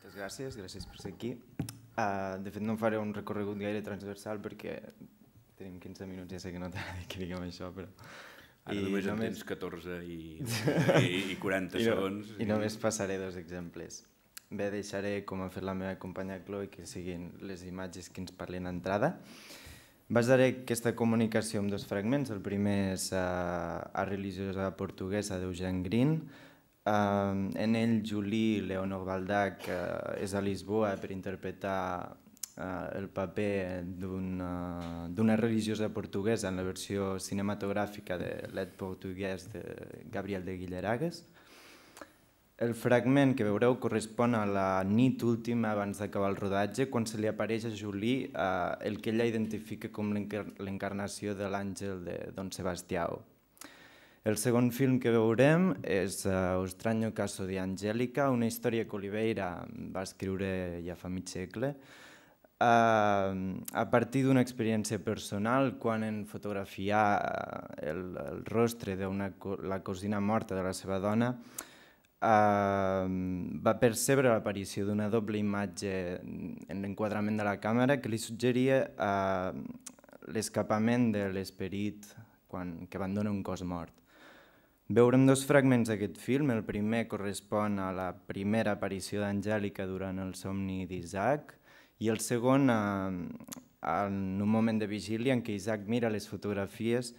Moltes gràcies, gràcies per ser aquí. Uh, de fet, no faré un recorregut gaire transversal perquè tenim 15 minuts, ja sé que no t'agrada que diguem això, però... Ara I només, en tens 14 i, i, i 40 I no, segons. I... I només passaré dos exemples. Bé, deixaré, com ha fet la meva companya Chloe, que siguin les imatges que ens parlen a entrada. Basaré aquesta comunicació en dos fragments. El primer és uh, a religiosa portuguesa d'Eugène Green, Uh, en ell, Juli Leonor Baldac uh, és a Lisboa per interpretar uh, el paper d'una religiosa portuguesa en la versió cinematogràfica de l'et portuguès de Gabriel de Guilleragues. El fragment que veureu correspon a la nit última abans d'acabar el rodatge, quan se li apareix a Juli uh, el que ella identifica com l'encarnació de l'àngel de Don Sebastião. El segon film que veurem és El eh, estrany caso de Angelica, una història que Oliveira va escriure ja fa mig segle, eh, a partir d'una experiència personal, quan en fotografiar eh, el, el rostre de una, la cosina morta de la seva dona, Uh, va percebre l'aparició d'una doble imatge en l'enquadrament de la càmera que li suggeria l'escapament de l'esperit quan, que abandona un cos mort. Veurem dos fragments d'aquest film. El primer correspon a la primera aparició d'Angèlica durant el somni d'Isaac i el segon a, eh, a, en un moment de vigília en què Isaac mira les fotografies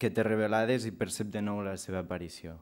que té revelades i percep de nou la seva aparició.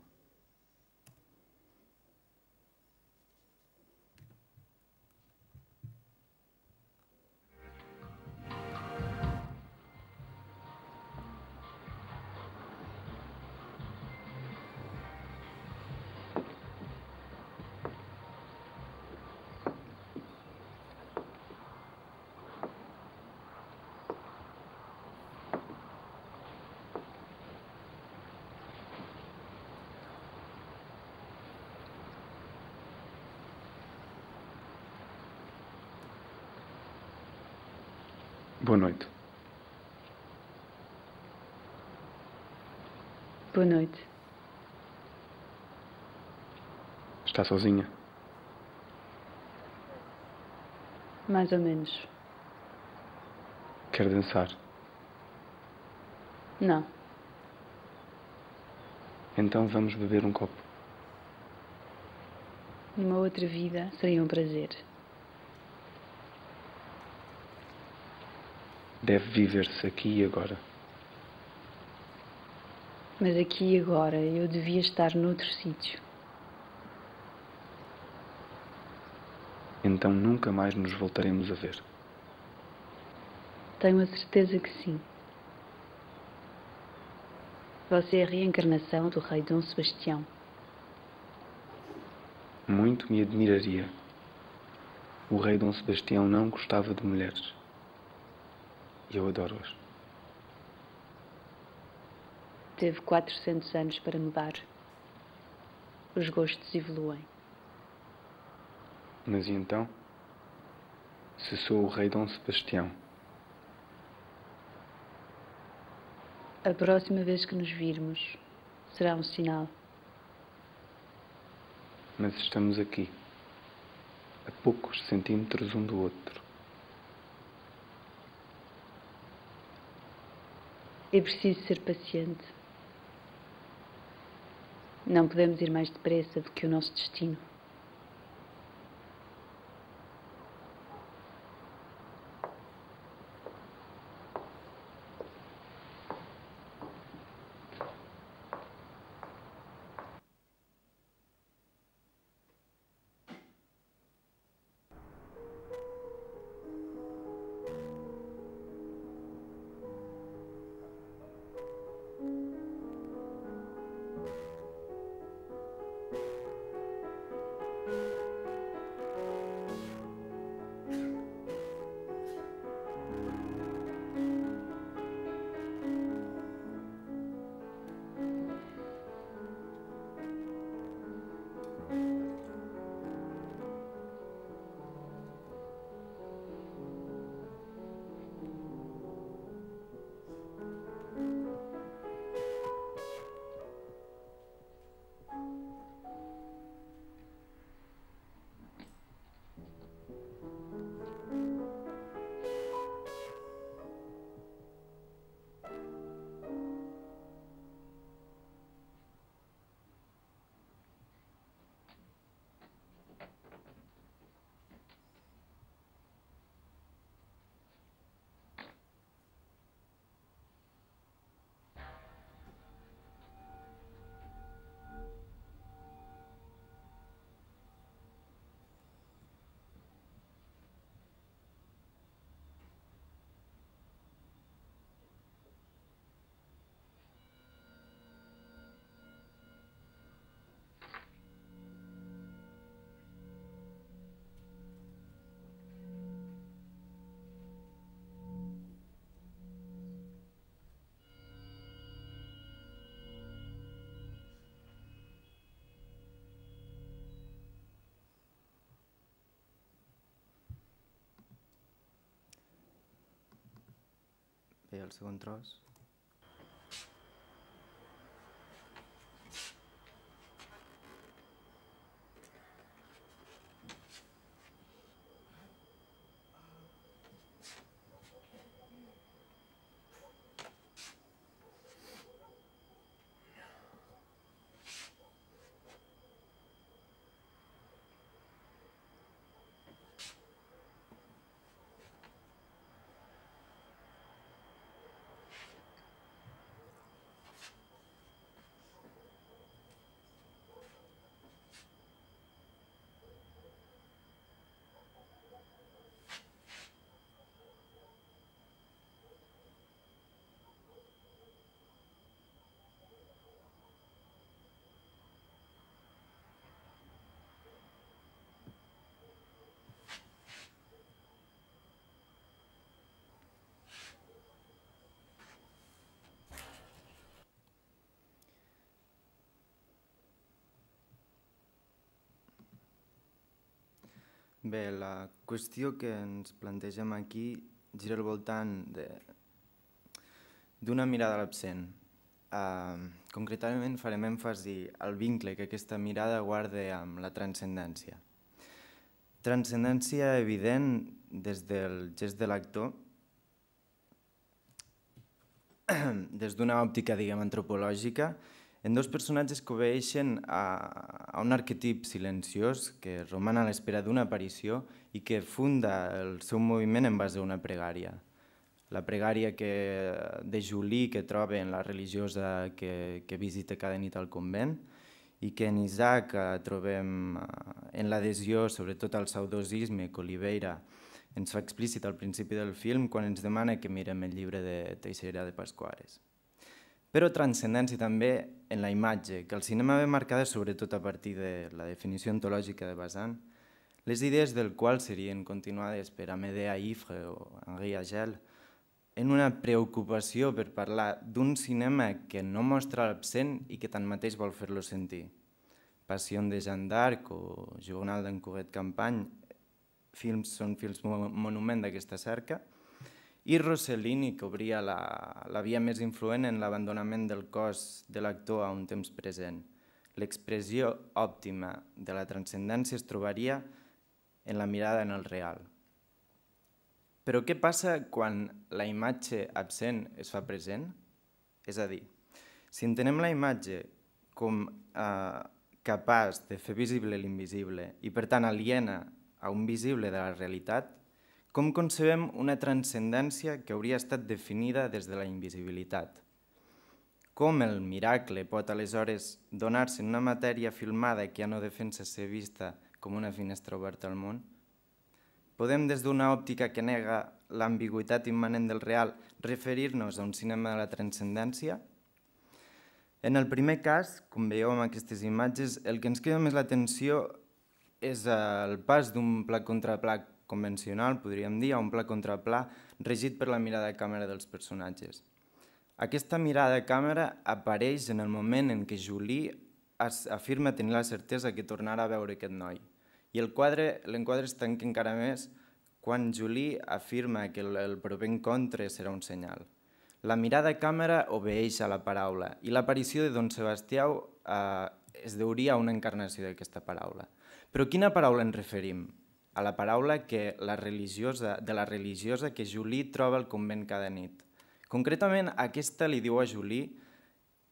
Boa noite. Boa noite. Está sozinha? Mais ou menos. Quer dançar? Não. Então vamos beber um copo. Numa outra vida seria um prazer. deve viver-se aqui e agora. Mas aqui e agora eu devia estar noutro sítio. Então nunca mais nos voltaremos a ver. Tenho a certeza que sim. Você é a reencarnação do rei Dom Sebastião. Muito me admiraria. O rei Dom Sebastião não gostava de mulheres eu adoro-as. Teve 400 anos para mudar. Os gostos evoluem. Mas e então? Se sou o rei Dom Sebastião? A próxima vez que nos virmos será um sinal. Mas estamos aqui, a poucos centímetros um do outro. É preciso ser paciente. Não podemos ir mais depressa do que o nosso destino. feia el segon tros Bé, la qüestió que ens plantegem aquí gira al voltant d'una mirada a l'absent. Uh, concretament farem èmfasi al vincle que aquesta mirada guarda amb la transcendència. Transcendència evident des del gest de l'actor, des d'una òptica, diguem, antropològica, en dos personatges que obeixen a, a un arquetip silenciós que roman a l'espera d'una aparició i que funda el seu moviment en base a una pregària. La pregària que, de Juli que troba en la religiosa que, que visita cada nit al convent i que en Isaac eh, trobem eh, en l'adhesió sobretot al saudosisme que Oliveira ens fa explícit al principi del film quan ens demana que mirem el llibre de Teixeira de Pasquares però transcendència també en la imatge, que el cinema ve marcada sobretot a partir de la definició ontològica de Bazin, les idees del qual serien continuades per Amédée Ifre o Henri Agel, en una preocupació per parlar d'un cinema que no mostra l'absent i que tanmateix vol fer-lo sentir. Passió de Jean d'Arc o Jornal d'en Cugat Campany, films són films monument d'aquesta cerca, i Rossellini, que obria la, la via més influent en l'abandonament del cos de l'actor a un temps present. L'expressió òptima de la transcendència es trobaria en la mirada en el real. Però què passa quan la imatge absent es fa present? És a dir, si entenem la imatge com eh, capaç de fer visible l'invisible i per tant aliena a un visible de la realitat, com concebem una transcendència que hauria estat definida des de la invisibilitat? Com el miracle pot aleshores donar-se en una matèria filmada que ja no defensa ser vista com una finestra oberta al món? Podem, des d'una òptica que nega l'ambigüitat immanent del real, referir-nos a un cinema de la transcendència? En el primer cas, com veieu amb aquestes imatges, el que ens crida més l'atenció és el pas d'un pla contra pla convencional, podríem dir, a un pla contra pla, regit per la mirada de càmera dels personatges. Aquesta mirada de càmera apareix en el moment en què Juli afirma tenir la certesa que tornarà a veure aquest noi. I el quadre, l'enquadre es tanca encara més quan Juli afirma que el, el proper encontre serà un senyal. La mirada de càmera obeeix a la paraula i l'aparició de Don Sebastià eh, es deuria a una encarnació d'aquesta paraula. Però quina paraula ens referim? a la paraula que la religiosa, de la religiosa que Juli troba al convent cada nit. Concretament, aquesta li diu a Juli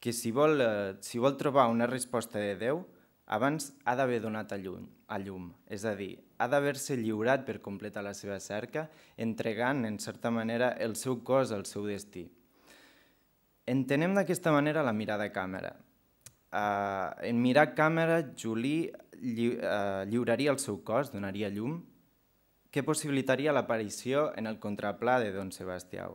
que si vol, eh, si vol trobar una resposta de Déu, abans ha d'haver donat a llum, a llum, és a dir, ha d'haver-se lliurat per completar la seva cerca, entregant, en certa manera, el seu cos al seu destí. Entenem d'aquesta manera la mirada càmera, eh, en mirar càmera, Juli lli, eh, lliuraria el seu cos, donaria llum, que possibilitaria l'aparició en el contraplà de Don Sebastià,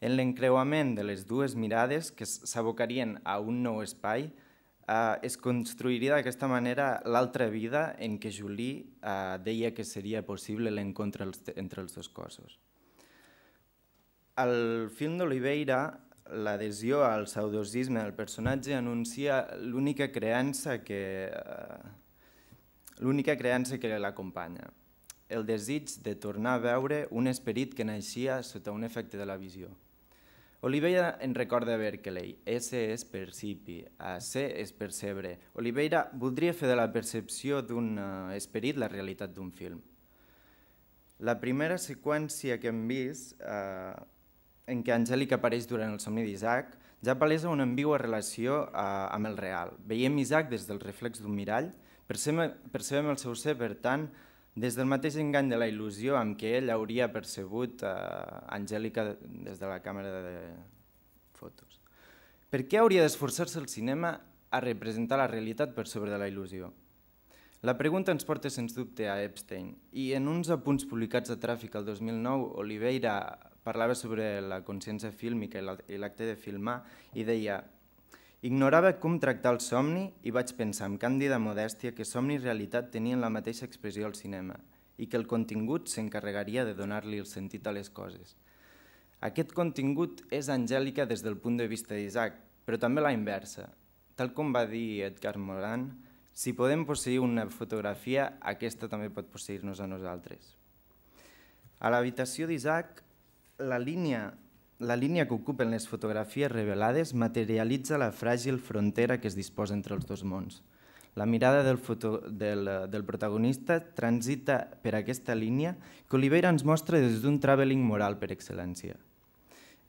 en l'encreuament de les dues mirades que s'abocarien a un nou espai, eh, es construiria d'aquesta manera l'altra vida en què Juli eh, deia que seria possible l'encontre entre els dos cossos. El film d'Oliveira l'adhesió al saudosisme del personatge anuncia l'única creança que eh, l'única creança que l'acompanya, el desig de tornar a veure un esperit que naixia sota un efecte de la visió. Oliveira en recorda Berkeley, S és percipi, a C és percebre. Oliveira voldria fer de la percepció d'un eh, esperit la realitat d'un film. La primera seqüència que hem vist eh, en què Angèlica apareix durant el somni d'Isaac, ja palesa una ambigua relació eh, amb el real. Veiem Isaac des del reflex d'un mirall, percebem, percebem el seu ser, per tant, des del mateix engany de la il·lusió amb què ell hauria percebut eh, Angèlica des de la càmera de fotos. Per què hauria d'esforçar-se el cinema a representar la realitat per sobre de la il·lusió? La pregunta ens porta sens dubte a Epstein i en uns apunts publicats a Tràfic el 2009, Oliveira parlava sobre la consciència fílmica i l'acte de filmar i deia Ignorava com tractar el somni i vaig pensar amb càndida modèstia que somni i realitat tenien la mateixa expressió al cinema i que el contingut s'encarregaria de donar-li el sentit a les coses. Aquest contingut és angèlica des del punt de vista d'Isaac, però també la inversa. Tal com va dir Edgar Moran, si podem posseir una fotografia, aquesta també pot posseir-nos a nosaltres. A l'habitació d'Isaac, la línia, la línia que ocupen les fotografies revelades materialitza la fràgil frontera que es disposa entre els dos mons. La mirada del, foto, del, del protagonista transita per aquesta línia que Oliveira ens mostra des d'un travelling moral per excel·lència.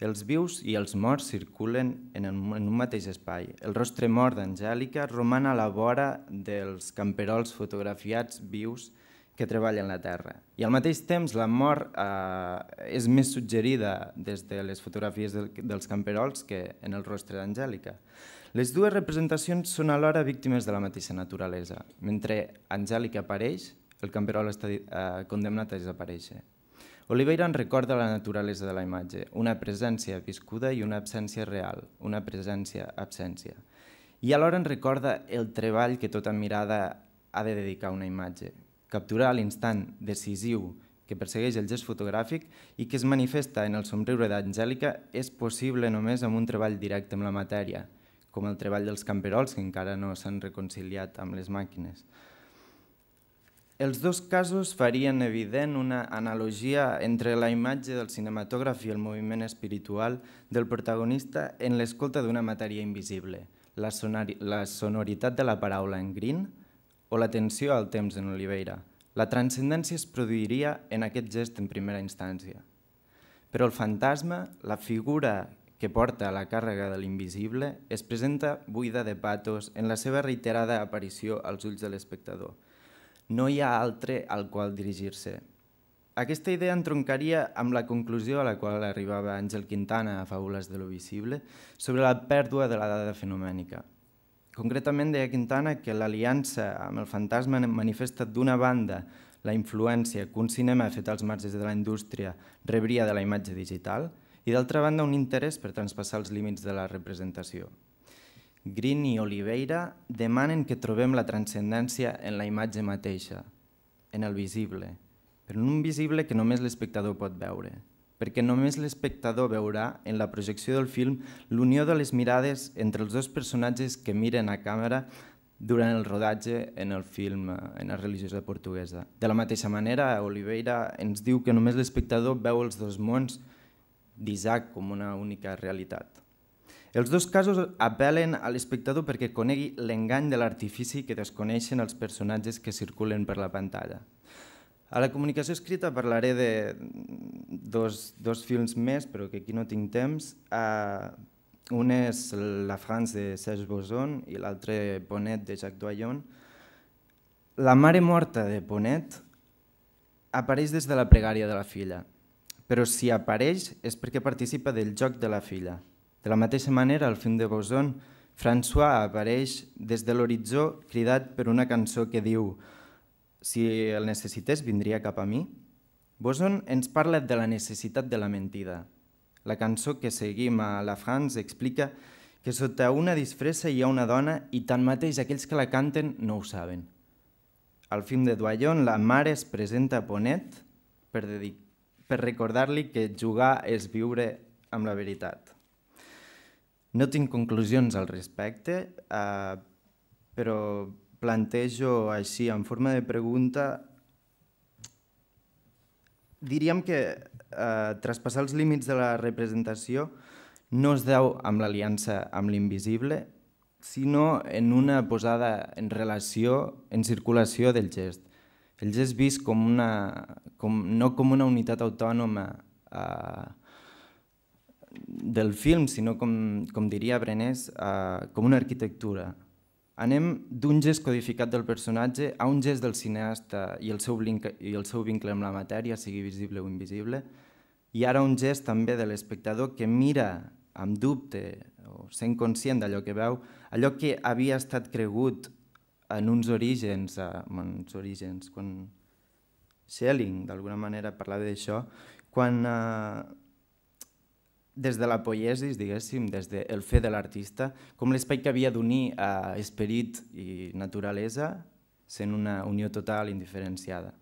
Els vius i els morts circulen en, el, en un mateix espai. El rostre mort d'Angèlica roman a la vora dels camperols fotografiats vius que treballen la terra. I al mateix temps la mort eh, és més suggerida des de les fotografies del, dels camperols que en el rostre d'Angèlica. Les dues representacions són alhora víctimes de la mateixa naturalesa. Mentre Angèlica apareix, el camperol està eh, condemnat a desaparèixer. Oliveira en recorda la naturalesa de la imatge, una presència viscuda i una absència real, una presència-absència. I alhora en recorda el treball que tota mirada ha de dedicar a una imatge, capturar l'instant decisiu que persegueix el gest fotogràfic i que es manifesta en el somriure d'Angèlica és possible només amb un treball directe amb la matèria, com el treball dels camperols que encara no s'han reconciliat amb les màquines. Els dos casos farien evident una analogia entre la imatge del cinematògraf i el moviment espiritual del protagonista en l'escolta d'una matèria invisible, la, la sonoritat de la paraula en Green, o l'atenció al temps en Oliveira. La transcendència es produiria en aquest gest en primera instància. Però el fantasma, la figura que porta la càrrega de l'invisible, es presenta buida de patos en la seva reiterada aparició als ulls de l'espectador. No hi ha altre al qual dirigir-se. Aquesta idea entroncaria amb la conclusió a la qual arribava Àngel Quintana a Fàbules de l'Ovisible sobre la pèrdua de la dada fenomènica, Concretament deia Quintana que l'aliança amb el fantasma manifesta d'una banda la influència que un cinema fet als marges de la indústria rebria de la imatge digital i d'altra banda un interès per transpassar els límits de la representació. Green i Oliveira demanen que trobem la transcendència en la imatge mateixa, en el visible, però en un visible que només l'espectador pot veure perquè només l'espectador veurà en la projecció del film l'unió de les mirades entre els dos personatges que miren a càmera durant el rodatge en el film eh, en la religiosa portuguesa. De la mateixa manera, Oliveira ens diu que només l'espectador veu els dos mons d'Isaac com una única realitat. Els dos casos apel·len a l'espectador perquè conegui l'engany de l'artifici que desconeixen els personatges que circulen per la pantalla. A la comunicació escrita parlaré de dos, dos films més, però que aquí no tinc temps. Uh, un és La France de Serge Boson i l'altre Bonet de Jacques Doyon. La mare morta de Bonet apareix des de la pregària de la filla, però si apareix és perquè participa del joc de la filla. De la mateixa manera, al film de Boson, François apareix des de l'horitzó cridat per una cançó que diu si el necessités, vindria cap a mi. Boson ens parla de la necessitat de la mentida. La cançó que seguim a La France explica que sota una disfressa hi ha una dona i tanmateix aquells que la canten no ho saben. Al film de Duallon, la mare es presenta a Ponet per, per recordar-li que jugar és viure amb la veritat. No tinc conclusions al respecte, eh, però plantejo així en forma de pregunta, diríem que eh, traspassar els límits de la representació no es deu amb l'aliança amb l'invisible, sinó en una posada en relació, en circulació del gest. El gest vist com una, com, no com una unitat autònoma eh, del film, sinó com, com diria Brenés, eh, com una arquitectura Anem d'un gest codificat del personatge a un gest del cineasta i el, seu vincle, i el seu vincle amb la matèria, sigui visible o invisible, i ara un gest també de l'espectador que mira amb dubte o sent conscient d'allò que veu, allò que havia estat cregut en uns orígens, eh, en uns orígens quan Schelling d'alguna manera parlava d'això, quan eh, des de la poiesis, diguéssim, des del fer de l'artista, com l'espai que havia d'unir a esperit i naturalesa, sent una unió total indiferenciada.